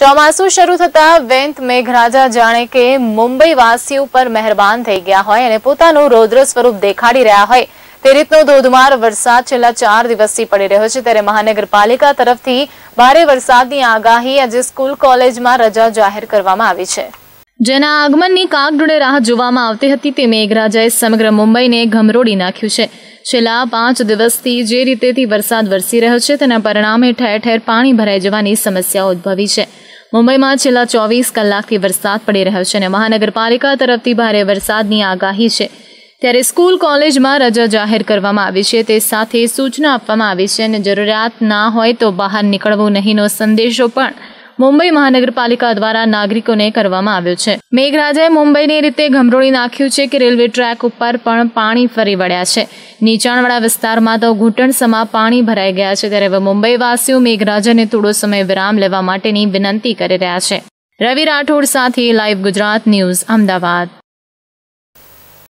ચોમાસું શરૂ થતા વેંત મેઘરાજા જાણે કે મુંબઈ વાસીઓ પર મહેરબાન થઈ ગયા હોય અને પોતાનું રૌદ્ર સ્વરૂપ દેખાડી રહ્યા હોય તે રીતનો ધોધમાર વરસાદ છેલ્લા ચાર દિવસથી પડી રહ્યો છે ત્યારે મહાનગરપાલિકા તરફથી ભારે વરસાદની આગાહી આજે સ્કૂલ કોલેજમાં રજા જાહેર કરવામાં આવી છે જેના આગમનની કાગડોળે રાહ જોવામાં આવતી હતી તે મેઘરાજાએ સમગ્ર મુંબઈને ઘમરોડી નાખ્યું છે છેલ્લા પાંચ દિવસથી જે રીતેથી વરસાદ વરસી રહ્યો છે તેના પરિણામે ઠેર ઠેર પાણી ભરાઈ જવાની સમસ્યા ઉદ્ભવી છે મુંબઈમાં છેલ્લા ચોવીસ કલાકથી વરસાદ પડી રહ્યો છે અને મહાનગરપાલિકા તરફથી ભારે વરસાદની આગાહી છે ત્યારે સ્કૂલ કોલેજમાં રજા જાહેર કરવામાં આવી છે તે સાથે સૂચના આપવામાં આવી છે અને જરૂરિયાત ના હોય તો બહાર નીકળવું નહીંનો સંદેશો પણ મુંબઈ મહાનગરપાલિકા દ્વારા નાગરિકોને કરવામાં આવ્યો છે મેઘરાજાએ મુંબઈને રીતે ગમરોળી નાખ્યું છે કે રેલવે ટ્રેક ઉપર પણ પાણી ફરી વળ્યા છે નીચાણવાળા વિસ્તારમાં તો ઘૂંટણ સમા પાણી ભરાઈ ગયા છે ત્યારે હવે મુંબઈવાસીઓ મેઘરાજાને થોડો સમય વિરામ લેવા માટેની વિનંતી કરી રહ્યા છે રવિ રાઠોડ સાથે લાઈવ ગુજરાત ન્યૂઝ અમદાવાદ